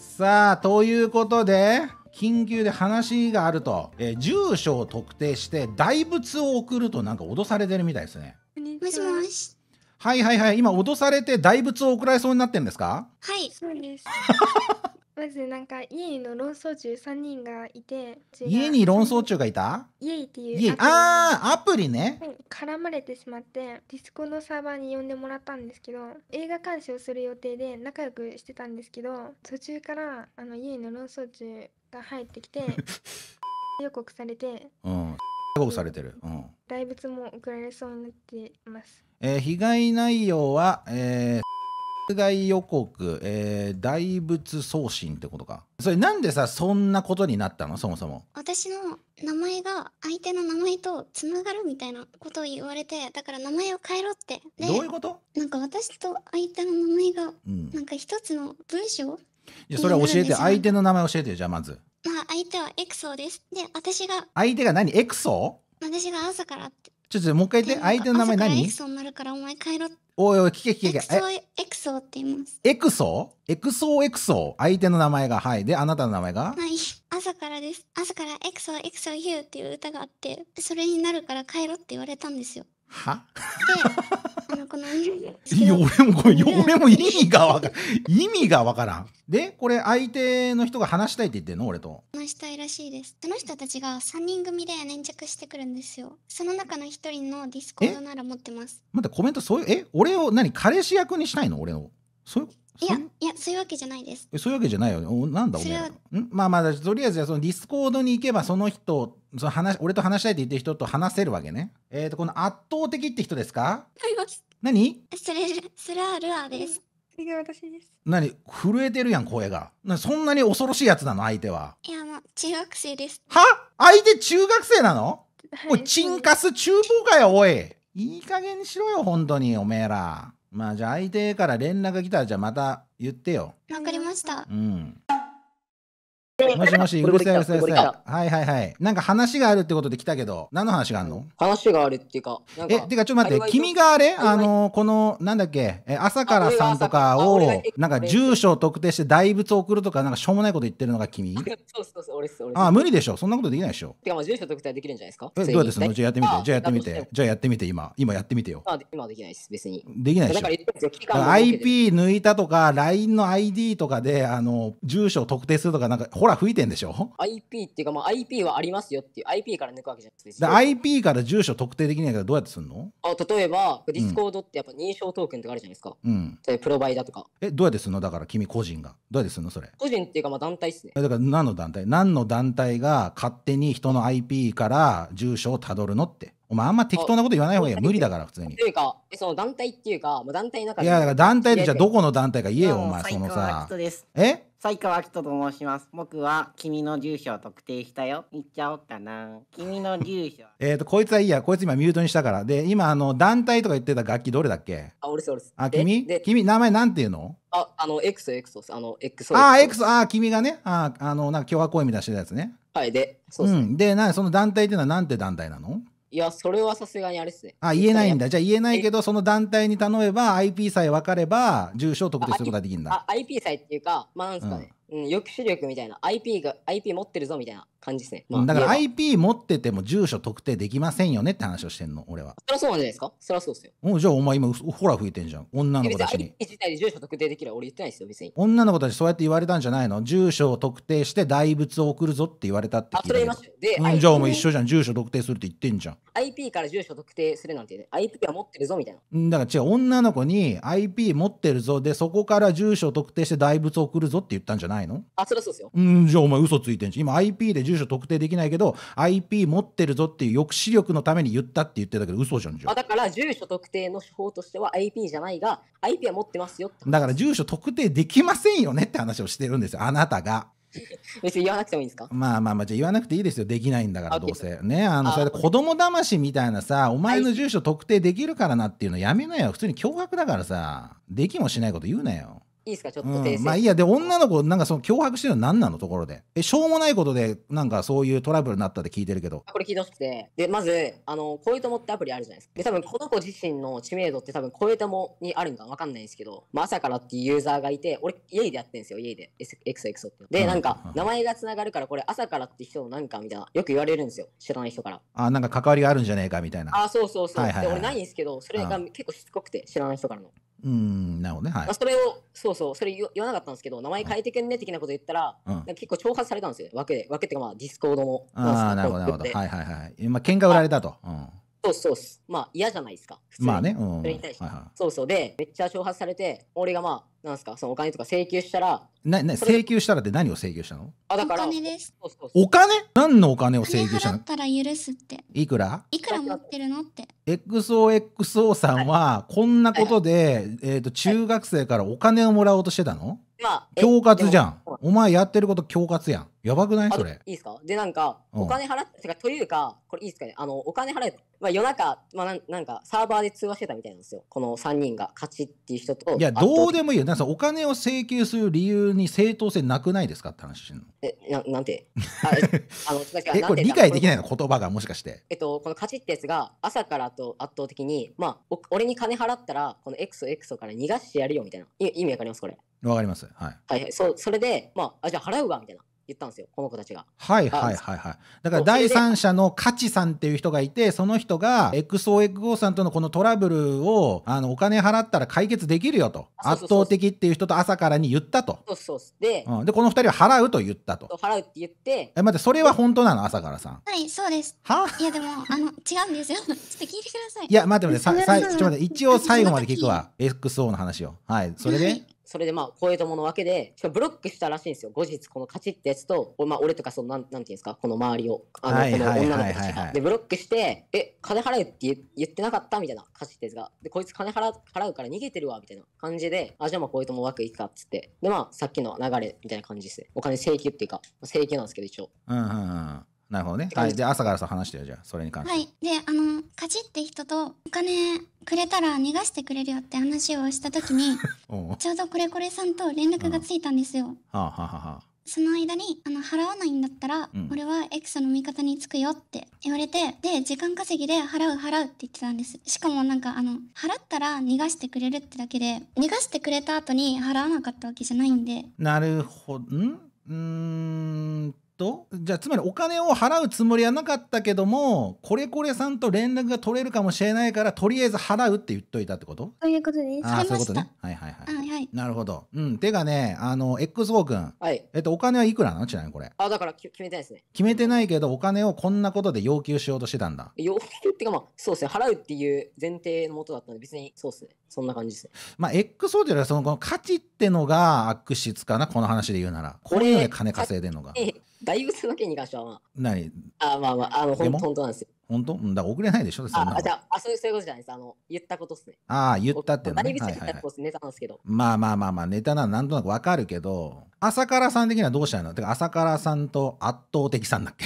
さあ、ということで、緊急で話があると、えー、住所を特定して大仏を送るとなんか脅されてるみたいですね。もしもし。はいはいはい、今脅されて大仏を送られそうになってるんですかはい、そうです。まずなんか家にの論争中3人がいて家に論争中がいた家っていうああアプリね、絡まれてしまってディスコのサーバーに呼んでもらったんですけど映画鑑賞する予定で仲良くしてたんですけど途中からあの家の論争中が入ってきて 予告されてうん予告されてる、うん、大仏も送られそうになってますえー、被害内容は、えー大予告、えー、大仏送信ってことかそれなんでさそんなことになったのそもそも私の名前が相手の名前とつながるみたいなことを言われてだから名前を変えろってどういうことなんか私と相手の名前が、うん、なんか一つの文章いやそれは教えて相手の名前教えてじゃあまずまあ相手はエクソーですで私が相手が何エクソー私が朝からってちょっともう一回言って、相手の名前何エクソになるからお前帰ろって。おいおい、聞け聞けエクソエクソって言います。エクソエクソエクソ相手の名前が。はい。で、あなたの名前がはい。朝からです。朝からエクソエクソヒューっていう歌があって、それになるから帰ろって言われたんですよ。はで、なくないいや、俺もこれ、俺も意味がわか意味がわからん。で、これ相手の人が話したいって言ってんの俺と。話したいらしいです。その人たちが3人組で粘着してくるんですよ。その中の1人のディスコードなら持ってます。待って、コメントそういう、え、俺を何彼氏役にしたいの俺を。そういういやいやそういうわけじゃないです。そういうわけじゃないよおなんだお前。まあまあとりあえずそのディスコードに行けばその人その話俺と話したいって言ってる人と話せるわけね。えっ、ー、とこの圧倒的って人ですか。はい何それルアです。それ私です。何震えてるやん声が。なそんなに恐ろしいやつなの相手は。いやもう中学生です。は相手中学生なの、はい、おいチンカス厨房かよおい。いい加減にしろよ本当におめえら。まあじゃあ相手から連絡が来たらじゃあまた言ってよ。わかりました。うん。もしもし、うるさいうるさいうるさい。はいはいはい。なんか話があるってことで来たけど、何の話があるの話があるっていうか。かえ、てかちょっと待って、君があれあの、この、なんだっけ、え朝からさんとかを、なんか住所を特定して大仏送るとか、なんかしょうもないこと言ってるのが君 そうそうそう、俺っす、あ、無理でしょ。そんなことできないでしょ。てか、まあ住所特定できるんじゃないですかえ、どうやってすのじゃやってみて。じゃやってみて。じゃやってみて、今。今やってみてよ。あ今できないです、別に。できないでしょ。だ IP 抜いたとか、LINE の ID とかで、あの、住所を特定するとか、なんか、ほら、ら吹いてんでしょ IP っていうか、まあ、IP はありますよっていう IP から抜くわけじゃないですか IP から住所特定できないけど、どうやってすんのあ例えばディスコードってやっぱ認証トークンとかあるじゃないですか、うん、プロバイダーとかえどうやってすんのだから君個人がどうやってすんのそれ個人っていうかまあ団体っすねだから何の団体何の団体が勝手に人の IP から住所をたどるのってお前あんま適当なこと言わない方がいいよ。無理だから、普通に。というか、その団体っていうか、もう団体の中いや、だから団体でじゃあどこの団体か言えよ、お前、そのさキ。え西川アキトと申します。僕は君の住所を特定したよ。言っちゃおうかな。君の住所。えっ、と、こいつはいいや。こいつ今ミュートにしたから。で、今、あの、団体とか言ってた楽器どれだっけあ、俺そうです。あ、君で、君、名前なんていうのあ、あの、エク X、X です。あの、エクソ。あエクソ、あ君がね、ああの、なんか共和公演みたいなしてたやつね。はい、で、そうです。ん。で、な、その団体っていうのはなんて団体なのいや、それはさすがにあれっすね。あ、言えないんだ。じゃあ言えないけど、その団体に頼めば、IP さえ分かれば、住所を特定することができるんだ。あ、IP さえっていうか、まあなんすかね。うん、抑止力みたいな IP が IP 持ってるぞみたいな感じですね、まあ、だから IP 持ってても住所特定できませんよねって話をしてんの俺はそりゃそうなんじゃないですかそりゃそうっすよおじゃあお前今ほら吹いてんじゃん女の子たちに自体で住所特定できる俺言ってないですよ別に女の子たちそうやって言われたんじゃないの住所を特定して大仏を送るぞって言われたって聞いたあそれ言いますたで、うん、じゃあお前一緒じゃん住所特定するって言ってんじゃん IP から住所特定するなんて、ね、IP は持ってるぞみたいなだから違う女の子に IP 持ってるぞでそこから住所特定して大仏を送るぞって言ったんじゃないないのあそりゃそうですようんじゃあお前嘘ついてんし今 IP で住所特定できないけど IP 持ってるぞっていう抑止力のために言ったって言ってたけど嘘じゃんじゃあだから住所特定の手法としては IP じゃないが IP は持ってますよだから住所特定できませんよねって話をしてるんですよあなたが 別に言わなくてもいいんですかまあまあまあじゃあ言わなくていいですよできないんだからどうせねあのそれで子供騙しみたいなさお前の住所特定できるからなっていうのやめなよ普通に脅迫だからさできもしないこと言うなよいいですかちょっと訂正、うん、まあいいやで女の子なんかその脅迫してるの何なのところでえしょうもないことでなんかそういうトラブルになったって聞いてるけどこれ聞いてほしくてでまずあの恋友ってアプリあるじゃないですかで多分この子自身の知名度って多分恋友にあるんか分かんないんですけど、まあ、朝からっていうユーザーがいて俺家でやってんですよ家で XXO ってでなんか名前がつながるからこれ朝からって人なんかみたいなよく言われるんですよ知らない人からあなんか関わりがあるんじゃねえかみたいなあそうそうそう、はいはいはい、で俺ないんですけどそれが結構しつこくて知らない人からのうん、なるほどね。はい、それを、そうそう、それ言わなかったんですけど、名前変えてけんね的なこと言ったら、うん、結構挑発されたんですよ、分けで。わけってか、まあ、ディスコードも。ああ、なるほど、なるほど。はいはいはい。まあ、喧嘩売られたと。うんそうそうす。まあ嫌じゃないですか。まあね。うん、それに対して、はいはい。そうそう。で、めっちゃ挑発されて、俺がまあ、なんすか、そのお金とか請求したら。な、な、請求したらって何を請求したのあ、だから。お金です。そうそうそうお金何のお金を請求したのったら許すって。いくらいくら持ってるのって。XOXO さんは、こんなことで、はい、えっ、ー、と、中学生からお金をもらおうとしてたの、まあ、恐喝じゃん。。お前やってること恐喝やん。やばくないそれ。いいですかで、なんか、お金払って、うん、というか、これいいですかね、あの、お金払え、まあ夜中、まあなんなんか、サーバーで通話してたみたいなんですよ。この3人が、勝ちっていう人と。いや、どうでもいいよ。なんかお金を請求する理由に正当性なくないですかって話してんの。え、ななんてあ あの、え、これ理解できないの言葉が、もしかして。えっと、この勝ちってやつが、朝からと圧倒的に、まあ、俺に金払ったら、このエクソエクソから逃がしてやるよみたいな。意味わかりますこれ。わかります。はい。はいはい。そう、それで、まあ、あ、じゃあ払うわ、みたいな。言ったんですよこの子たちがはいはいはいはいだから第三者の価値さんっていう人がいてその人が XOXO さんとのこのトラブルをあのお金払ったら解決できるよと圧倒的っていう人と朝からに言ったとそうそうで,、うん、でこの二人は払うと言ったと払うって言ってえ待ってそれは本当なの朝からさんはいそうですはいやでもあの違うんですよ ちょっと聞いてくださいいや待って待ってささちょっと待って一応最後まで聞くわ XO の話をはいそれでそれでまあ、こういうと戸のわけで、しかもブロックしたらしいんですよ。後日、このカチってやつと、まあ、俺とか、その、なん、なんていうんですか、この周りを、あの、この女の子たちが。で、ブロックして、え、金払えって言ってなかったみたいな、カチってやつが。で、こいつ金払う払うから逃げてるわ、みたいな感じで、あ、じゃあまあ、小江戸も枠いいか、っつって。で、まあ、さっきの流れみたいな感じですね。お金請求っていうか、請求なんですけど、一応。うんうんうん。なるほどね。はい。じゃ朝からさ、話してよ、じゃあ、それに関して。はい。で、あの、カジって人と、お金くれたら逃がしてくれるよって話をしたときに ちょうどこれこれさんと連絡がついたんですよ。うん、はあ、はあはあ、その間に、あの、払わないんだったら、うん、俺はエクソの味方につくよって言われて、で、時間稼ぎで払う払うって言ってたんです。しかもなんか、あの、払ったら逃がしてくれるってだけで、逃がしてくれた後に払わなかったわけじゃないんで。なるほど、んうーんとじゃあつまりお金を払うつもりはなかったけどもこれこれさんと連絡が取れるかもしれないからとりあえず払うって言っといたってことそういうことですああそういうことねはいはいはい、はいなるほどうんてかねあの XGO 君、はい、えっとお金はいくらなのちなみにこれあだから決めてないですね決めてないけどお金をこんなことで要求しようとしてたんだ要求っていうかまあそうですね払うっていう前提のもとだったんで別にそうですねそんな感じですね。まあ、XO というよりは、その、この価値ってのが悪質かな、この話で言うなら。これで金稼いでんのが。大仏の件に関しては、まあ。何あ、まあまあ、あの、本当本当なんですよ。本当うん、だから遅れないでしょ、そんなあ、じゃあ、そういうことじゃないです。あの、言ったことっすね。ああ、言ったってね。大言ったっす、ネタなんですけど。まあまあまあまあ、ネタならなんとなくわかるけど、朝からさん的にはどうしたいのてか、朝からさんと圧倒的さんだっけ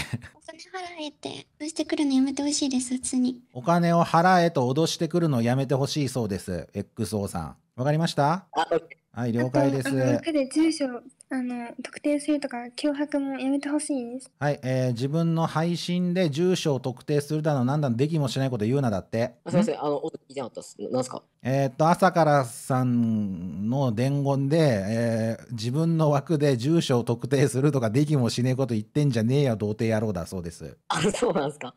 金払えって脅してくるのやめてほしいです普通にお金を払えと脅してくるのをやめてほしいそうです XO さんわかりましたあ、o はい、了解です。で住所あの特定するとか脅迫もやめてほしいです。はい、えー、自分の配信で住所を特定するだのなんだのできもしないこと言うなだって。あすいません、あの音聞いてなかったです。なんすか。えー、っと朝からさんの伝言で、えー、自分の枠で住所を特定するとかできもしないこと言ってんじゃねえや、童貞野郎だそうです。あ、そうなんですか。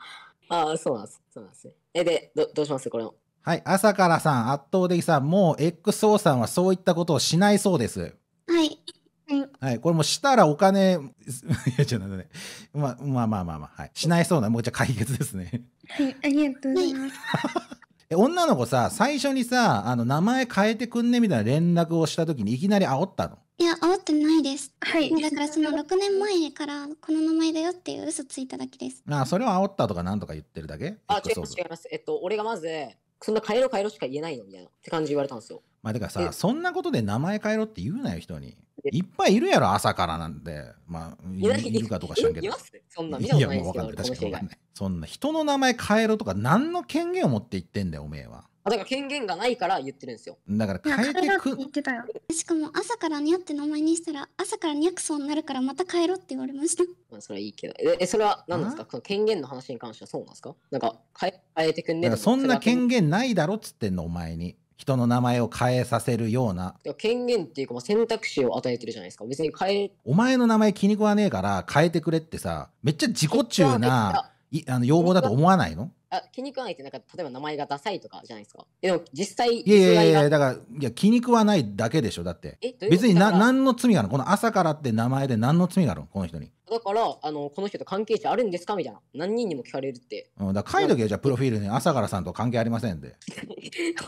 あ、そうなんです。そうなんです、えでどどうしますこれを。はい、朝からさん、圧倒的さん、もう XO さんはそういったことをしないそうです。はい。はい、これもしたらお金、いや、ちょっとね、ま、まあまあまあまあ、はい。しないそうな、もうじゃ解決ですね。はい、ありがとうございます。え女の子さ最初にさあの名前変えてくんねみたいな連絡をした時にいきなり煽ったのいや煽ってないですはいだからその6年前からこの名前だよっていう嘘ついただけですあそれを煽ったとかなんとか言ってるだけあ違います違いますえっと俺がまずそんな帰ろ帰ろしか言えないのみたいなって感じ言われたんですよ。まあだかさそんなことで名前変えろって言うなよ人にいっぱいいるやろ朝からなんてまあいるかとか知らんけどいや、もそんなないかんないそんな人の名前変えろとか何の権限を持って言ってんだよおめえはだから権限がないから言ってるんですよだから変えてく言ってたよしかも朝からにゃって名前にしたら朝からにゃくそうになるからまた変えろって言われましたまあそれはいいけどえそれは何なんですか権限の話に関してはそうなんですかなんか変え変えてくんねそんな権限ないだろっつってんのお前に人の名前を変えさせるような権限っていうか選択肢を与えてるじゃないですか別に変えお前の名前気に食わねえから変えてくれってさめっちゃ自己中なあの要望だと思わないのあ気に食わないってなんか例えば名前がダサいとかじゃないですかでも実際いやいやいやだからいや気に食わないだけでしょだって別にな何の罪があるのこの朝からって名前で何の罪があるのこの人にだからあのこの人と関係者あるんですかみたいな何人にも聞かれるって、うん、だから書いとけよじゃあプロフィールに朝からさんと関係ありませんで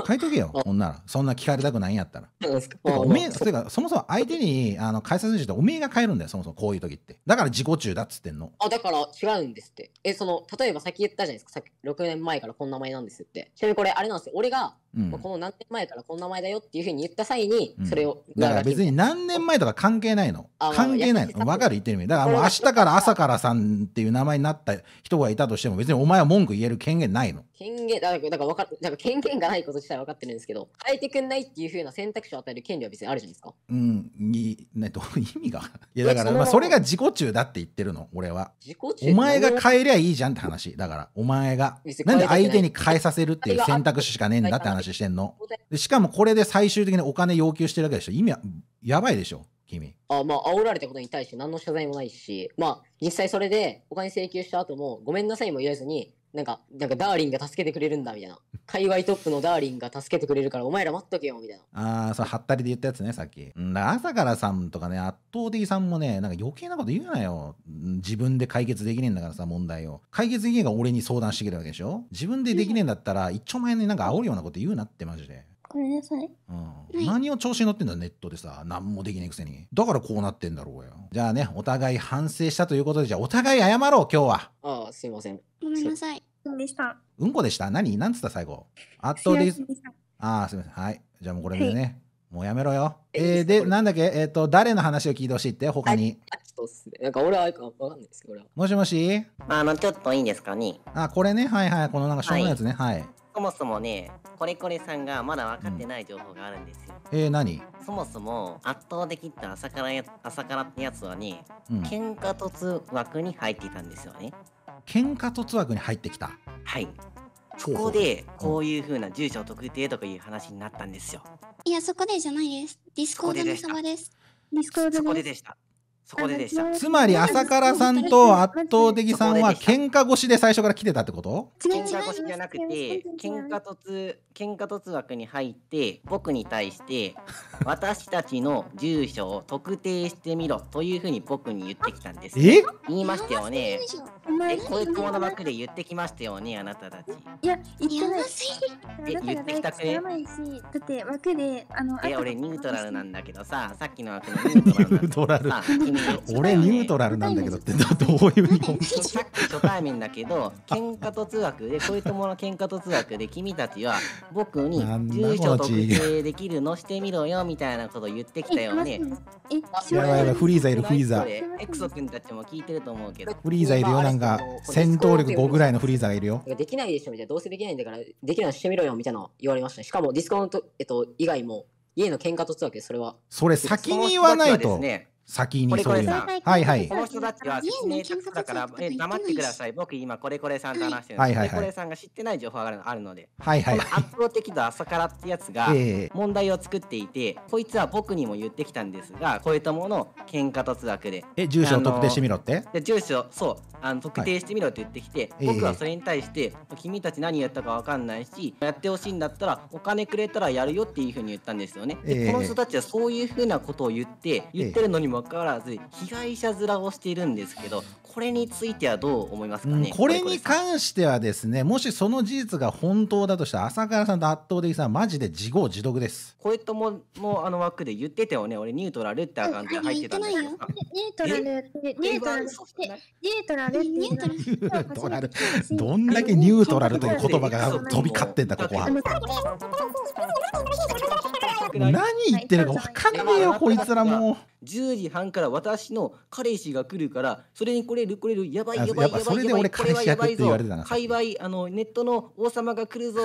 書いとけよほんならそんな聞かれたくないんやったらてかおめえそかそもそも相手にあの解説しておめえが帰るんだよそもそもこういう時ってだから自己中だっつってんのあだから違うんですってえその例えばさっき言ったじゃないですかさっき6年前からこんな名前なんですって。ちなみにこれ、あれなんですよ。俺がうん、この何年前からこの名前だよっていうふうに言った際に、それを、うん、だから別に何年前とか関係ないの関係ないの分かる言ってる意味だからもう明日から朝からさんっていう名前になった人がいたとしても別にお前は文句言える権限ないの権限だからだからかるだから権限がないこと自体分かってるんですけど変えてくんないっていうふうな選択肢を与える権利は別にあるじゃないですかうんにねどういう意味が いやだからまあそれが自己中だって言ってるの俺は自己中お前が変えりゃいいじゃんって話だからお前がなんで相手に変えさせるっていう選択肢しかねえんだって話してんのでしかもこれで最終的にお金要求してるわけでしょ意味はやばいでしょ君あまあ煽られたことに対して何の謝罪もないしまあ実際それでお金請求した後もごめんなさいも言えずになんか、なんかダーリンが助けてくれるんだみたいな。界隈トップのダーリンが助けてくれるからお前ら待っとけよみたいな。ああ、それはったりで言ったやつね、さっき。だ朝からさんとかね、圧倒的さんもね、なんか余計なこと言うなよ。自分で解決できねえんだからさ、問題を。解決できねえが俺に相談してくるわけでしょ自分でできねえんだったら、一丁前になんか煽るようなこと言うなってマジで。ごめんなさい。うん、はい何を調子に乗ってんだネットでさ何もできないくせにだからこうなってんだろうよじゃあねお互い反省したということでじゃあお互い謝ろう今日はああ、すいません。ごめんなさい。そうでした。うんこでした何なんつった最後圧倒的ああすみませんはいじゃあもうこれでねもうやめろよええーでなんだっけえっ、と誰の話を聞いてほしいって他に、あ、ちょっとっすね。なんか俺はあれかわかんないですけど、は。もしもしあの、ちょっといいんですかね。あこれねはいはいこのなんかしょうのやつねはい、そもそもね、これこれさんがまだ分かってない情報があるんですよ。うん、えー、何そもそも圧倒できた朝からや朝からやつはね、うん、喧嘩突枠に入っていたんですよね。喧嘩突枠に入ってきたはい。そこでこういうふうな住所特定とかいう話になったんですよ。いや、そこでじゃないです。ディスコードの様です。ディスコードででした。そこででしたつまり朝倉さんと圧倒的さんは喧嘩越しで最初から来てたってこと喧嘩越しじゃなくて喧嘩突喧嘩突枠に入って僕に対して 私たちの住所を特定してみろというふうに僕に言ってきたんですえ言いましたよねえ、こいつものバで言ってきましたよね、あなたたち。いや、言ってないし。え、言ってきたくね。だって枠で、あの、え、俺ニュートラルなんだけどさ、さっきの枠のニュートラル。俺ニュートラルなんだけどって、どういう意味さっき初対面だけど、喧嘩と通学で、こいつもの喧嘩と通学で、君たちは僕に住所特定できるのしてみろよみたいなこと言ってきたよね。え、やばいやばい、フリーザいる、フリーザ。エクソ君たちも聞いてると思うけど。フリーザいるよ、なんか。なか戦闘力5ぐらいのフリーザがいるよ。できないでしょみたいな、どうせできないんだから、できないしてみろよみたいなの言われました、しかもディスコのと、えっと、以外も家の喧嘩とつわけ、それは。それ先に言わないと。ですね先にそういう。はいはい。この人たちは説明書だから、え黙ってください。僕今これこれさんと話してるのでこはいはいこれさんが知ってない情報があるので。はいはい。圧倒的と朝からってやつが問題を作っていて、こいつは僕にも言ってきたんですが、こういったものを喧嘩突学で。え住所を特定してみろって？で住所そうあの特定してみろって言ってきて、僕はそれに対して君たち何やったかわかんないし、やってほしいんだったらお金くれたらやるよっていうふうに言ったんですよね。でこの人たちはそういうふうなことを言って言ってるのにも分からず被害者面をしているんですけどこれについてはどう思いますかね、うん、これに関してはですねもしその事実が本当だとしたら朝倉さんと圧倒的さんマジで自業自得ですこれとももあの枠で言ってたよね俺ニュートラルってアカウント入ってたんですニュートラルニュートラルニュートラルニュートラルトラルどんだけニュートラルという言葉が飛び交ってんだここは。何言ってるか分かんねえよ、こいつらもう。10時半から私の彼氏が来るからそれにこれるこれるやばいやばいやばいそれで俺彼氏役って言われてたな界隈あのネットの王様が来るぞ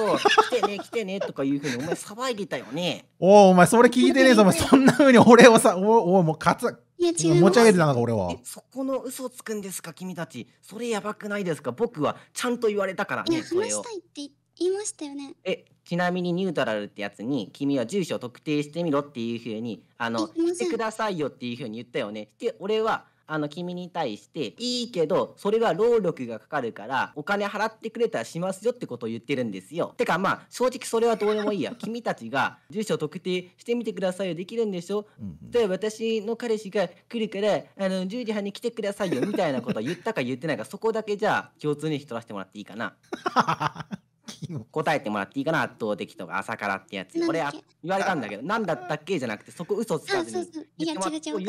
来てね来てねとかいうふうにお前騒いでたよねおおお前それ聞いてねえぞお前そんなふうに俺をさおおもうかつ持ち上げてたのか俺はそこの嘘つくんですか君たちそれやばくないですか僕はちゃんと言われたからね話したいって言って言いましたよね。え、ちなみにニュートラルってやつに、君は住所を特定してみろっていうふうに、あの、してくださいよっていうふうに言ったよね。で、俺は、あの君に対していいけどそれは労力がかかるからお金払ってくれたらしますよってことを言ってるんですよ。てかまあ正直それはどうでもいいや 君たちが住所を特定してみてくださいよできるんでしょ、うんうん、で私の彼氏が来るからあの10時半に来てくださいよみたいなことを言ったか言ってないかそこだけじゃあ共通認識取らせてもらっていいかな。答えてもらっていいかな圧倒的とか朝からってやつこれ言われたんだけど何だったっけじゃなくてそこ嘘つかずに言っ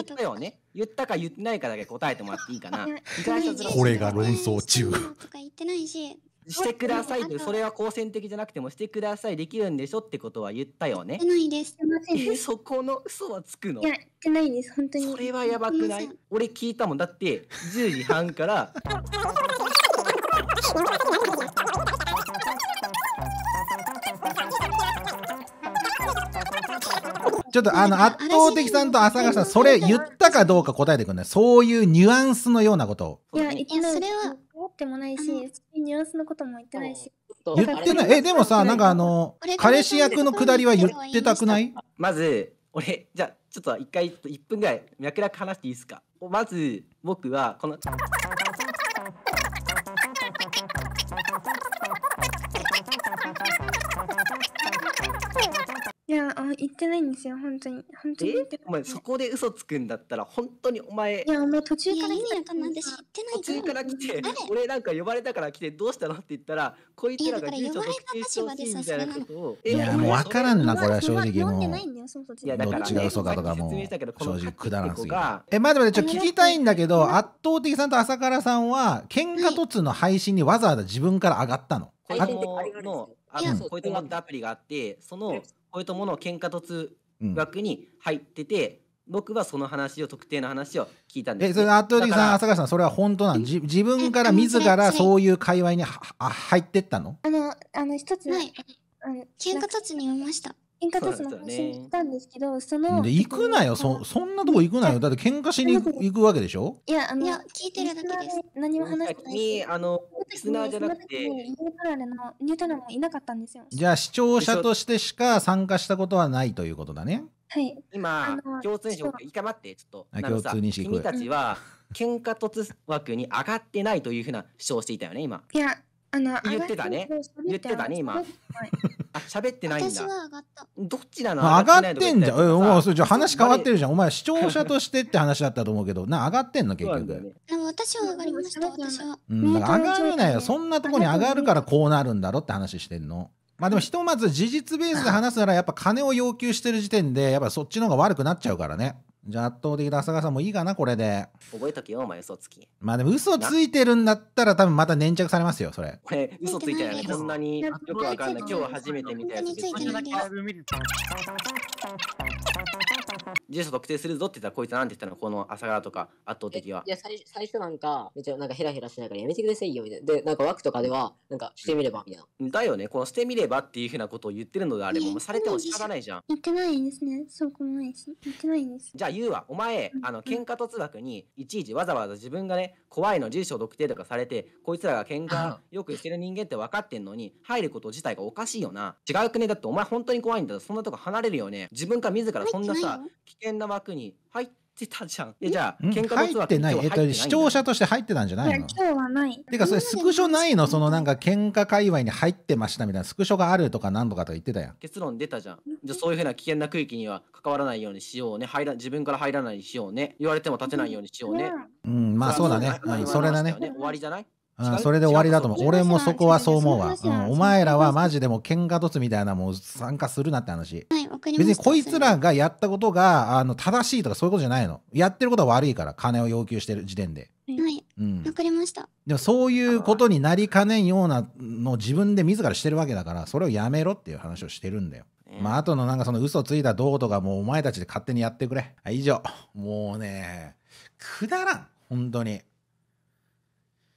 たよね言ったか言ってないかだけ答えてもらっていいかなこれが論争中とか言ってないししてくださいそれは好戦的じゃなくてもしてくださいできるんでしょってことは言ったよねないですそこの嘘はつくのいやってないです本当にそれはやばくない俺聞いたもんだって10時半からちょっとあの、圧倒的さんと浅川さん、それ言ったかどうか答えてくんない。そういうニュアンスのようなことを。いや、いやそれは思ってもないし、ニュアンスのことも言ってないし。言ってない。え、でもさ、なんかあの、彼氏役のくだりは言ってたくないまず、俺、じゃちょっと一回、一分ぐらい脈絡話していいですか。まず、僕は、この。ってないんですよ、本当に。本当に言お前そこで嘘つくんだったら本当にお前いやお前途中から意来味わかんない私知ってない途中から来て俺なんか呼ばれたから来てどうしたのって言ったらこいつらがや呼ばれた立場でさそれなのいやもうわからんなこれは正直いんだよそやどっちが嘘かとかも正直くだらんすぎるえ待って待ってちょっと聞きたいんだけど圧倒的さんと朝倉さんは喧嘩突の配信にわざわざ自分から上がったの、こいつのあのこいつのアプリがあってそのこうれとものを喧嘩突枠に入ってて、うん、僕はその話を特定の話を聞いたんです、ね、えそれ服部さん朝香さんそれは本当なの自分から自らそういう界隈にはは入ってったのあのあの一つ、はい、あの喧嘩突入ました喧嘩としの行ったんですけど、そ,、ので行くなよそそんなとこ行くなよだって喧嘩しに行くわけでしょいやあのいや聞いてるだけです何も話してないあのリスナーじゃなくてニューラルのニューラルもいなかったんですよじゃあ視聴者としてしか参加したことはないということだねはい今共通認識いかまってちょっと共通認識君たちは喧嘩突枠に上がってないというふうな主張していたよね今いやあの言ってたね言ってたね今あ、喋ってないんだ。私は上がった。どっちなの上がってんじゃん。うん、それじゃ話変わってるじゃん。お前視聴者としてって話だったと思うけど、な、上がってんの結局。でも私は上がりました、私は。うん、上がるなよ。そんなとこに上がるからこうなるんだろって話してんの。まあでもひとまず事実ベースで話すならやっぱ金を要求してる時点でやっぱそっちの方が悪くなっちゃうからね。じゃあ圧倒的な浅川さんもいいかなこれで覚えとけよお前嘘つきまあでも嘘ついてるんだったら多分また粘着されますよそれこれ嘘ついてないこんなによくわかんない今日初めて見たやつ別に住所特定するぞって言ったら、こいつなんて言ったのこの朝かとか、圧倒的は。いや最、最初なんか、めちゃなんかヘラヘラしながらやめてくださいよ、みたいな。で、なんか枠とかでは、なんかしてみれば、みたいな。だよね、このしてみればっていうふうなことを言ってるのであれもされても仕方ないじゃん。言ってないですね。そうこもないし。言ってないんです。じゃあ言うわ。お前、あの、喧嘩突落に、いちいちわざわざ自分がね、怖いの住所特定とかされて、こいつらが喧嘩よくしてる人間って分かってんのに、入ること自体がおかしいよな。違うくねだってお前本当に怖いんだそんなとこ離れるよね。自分から自らそんなさ、危険な枠に入ってたじゃん。えじゃあ、喧嘩入ってない。えっと、視聴者として入ってたんじゃないの今日はない。てか、それスクショないのそのなんか喧嘩界隈に入ってましたみたいな、スクショがあるとか何とかとか言ってたやん。結論出たじゃん。じゃあ、そういうふうな危険な区域には関わらないようにしようね。入ら自分から入らないようにしようね。言われても立てないようにしようね。うん、まあそうだね。それだね。終わりじゃないうん、それで終わりだと思う。俺もそこはそう思うわ。うん、お前らはマジでも喧嘩突みたいなもう参加するなって話。はい、別にこいつらがやったことがあの正しいとかそういうことじゃないの。やってることは悪いから、金を要求してる時点で。はい。うん。わかりました。でもそういうことになりかねんようなの自分で自らしてるわけだから、それをやめろっていう話をしてるんだよ。まあ、とのなんかその嘘ついたどうとかもうお前たちで勝手にやってくれ。以上。もうね、くだらん。本当に。